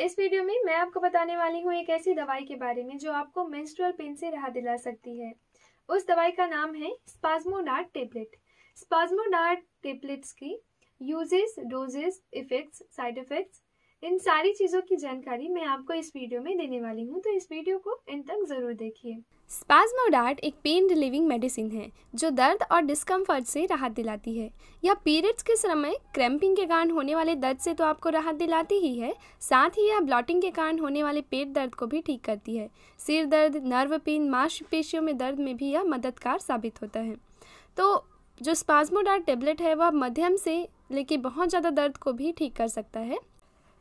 इस वीडियो में मैं आपको बताने वाली हूँ एक ऐसी दवाई के बारे में जो आपको मेंस्ट्रुअल पेन से राहत दिला सकती है उस दवाई का नाम है स्पाजमोडार्ट टेबलेट स्पाजमोडार्ट टेबलेट्स की uses doses effects side effects इन सारी चीज़ों की जानकारी मैं आपको इस वीडियो में देने वाली हूँ तो इस वीडियो को इन तक ज़रूर देखिए स्पाजमोडार्ट एक पेन रिलीविंग मेडिसिन है जो दर्द और डिस्कम्फर्ट से राहत दिलाती है यह पीरियड्स के समय क्रैम्पिंग के कारण होने वाले दर्द से तो आपको राहत दिलाती ही है साथ ही यह ब्लॉटिंग के कारण होने वाले पेट दर्द को भी ठीक करती है सिर दर्द नर्व पेन मांसपेशियों में दर्द में भी यह मददगार साबित होता है तो जो स्पाजमोडार्ट टेबलेट है वह मध्यम से लेकिन बहुत ज़्यादा दर्द को भी ठीक कर सकता है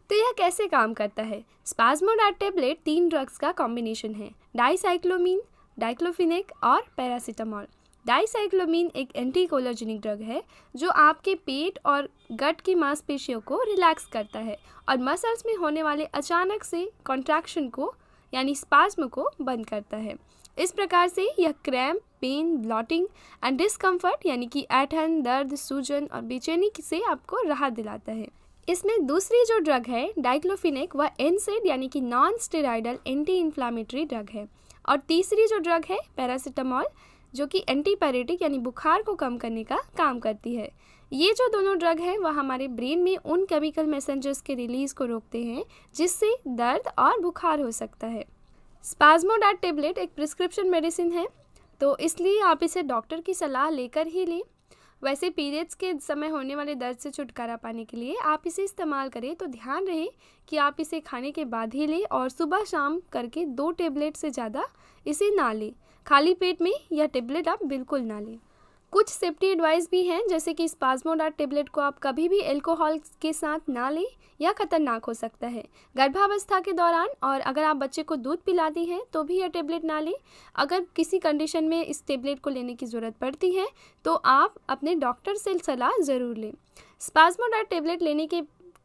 तो यह कैसे काम करता है स्पाजमोडाट टेबलेट तीन ड्रग्स का कॉम्बिनेशन है डाइसाइक्लोमीन डाइक्लोफिनिक और पैरासीटामॉल डाइसाइक्लोमीन एक एंटीकोलोजेनिक ड्रग है जो आपके पेट और गट की मांसपेशियों को रिलैक्स करता है और मसल्स में होने वाले अचानक से कॉन्ट्रैक्शन को यानी स्पाज्म को बंद करता है इस प्रकार से यह cramp pain bloating and discomfort यानी कि ऐठन दर्द सूजन और बेचैनी से आपको राहत दिलाता है इसमें दूसरी जो ड्रग है डाइक्लोफिनिक वह एनसेड यानी कि non steroidal anti inflammatory drug है और तीसरी जो ड्रग है पैरासीटामॉल जो कि एंटीपैरेटिक यानी बुखार को कम करने का काम करती है ये जो दोनों ड्रग हैं वह हमारे ब्रेन में उन केमिकल मैसेंजर्स के रिलीज को रोकते हैं जिससे दर्द और बुखार हो सकता है स्पाजमोडाट टेबलेट एक प्रिस्क्रिप्शन मेडिसिन है तो इसलिए आप इसे डॉक्टर की सलाह लेकर ही लें वैसे पीरियड्स के समय होने वाले दर्द से छुटकारा पाने के लिए आप इसे इस्तेमाल करें तो ध्यान रहे कि आप इसे खाने के बाद ही लें और सुबह शाम करके दो टेबलेट से ज़्यादा इसे ना लें खाली पेट में यह टेबलेट आप बिल्कुल ना लें कुछ सेफ्टी एडवाइस भी हैं जैसे कि स्पाजमोडा टेबलेट को आप कभी भी एल्कोहल के साथ ना लें यह खतरनाक हो सकता है गर्भावस्था के दौरान और अगर आप बच्चे को दूध पिलाती हैं तो भी यह टेबलेट ना लें अगर किसी कंडीशन में इस टेबलेट को लेने की ज़रूरत पड़ती है तो आप अपने डॉक्टर से सलाह ज़रूर लें स्पाजमोडाट टेबलेट लेने के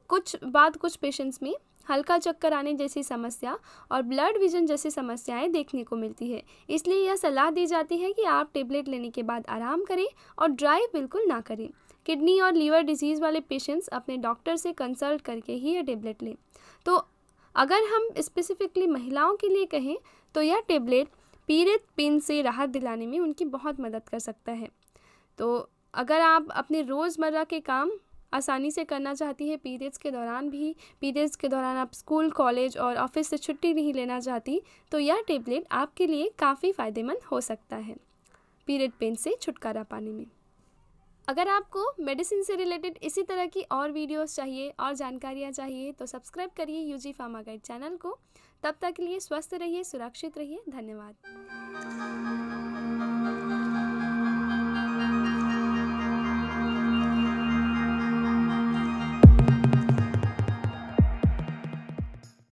कुछ बाद कुछ पेशेंट्स में हल्का चक्कर आने जैसी समस्या और ब्लड विजन जैसी समस्याएं देखने को मिलती है इसलिए यह सलाह दी जाती है कि आप टेबलेट लेने के बाद आराम करें और ड्राइव बिल्कुल ना करें किडनी और लीवर डिजीज़ वाले पेशेंट्स अपने डॉक्टर से कंसल्ट करके ही यह टेबलेट लें तो अगर हम स्पेसिफिकली महिलाओं के लिए कहें तो यह टेबलेट पीड़ित पिन से राहत दिलाने में उनकी बहुत मदद कर सकता है तो अगर आप अपने रोज़मर्रा के काम आसानी से करना चाहती है पीरियड्स के दौरान भी पीरियड्स के दौरान आप स्कूल कॉलेज और ऑफिस से छुट्टी नहीं लेना चाहती तो यह टेबलेट आपके लिए काफ़ी फ़ायदेमंद हो सकता है पीरियड पेन से छुटकारा पाने में अगर आपको मेडिसिन से रिलेटेड इसी तरह की और वीडियोस चाहिए और जानकारियाँ चाहिए तो सब्सक्राइब करिए यूजी फार्मा गाइड चैनल को तब तक के लिए स्वस्थ रहिए सुरक्षित रहिए धन्यवाद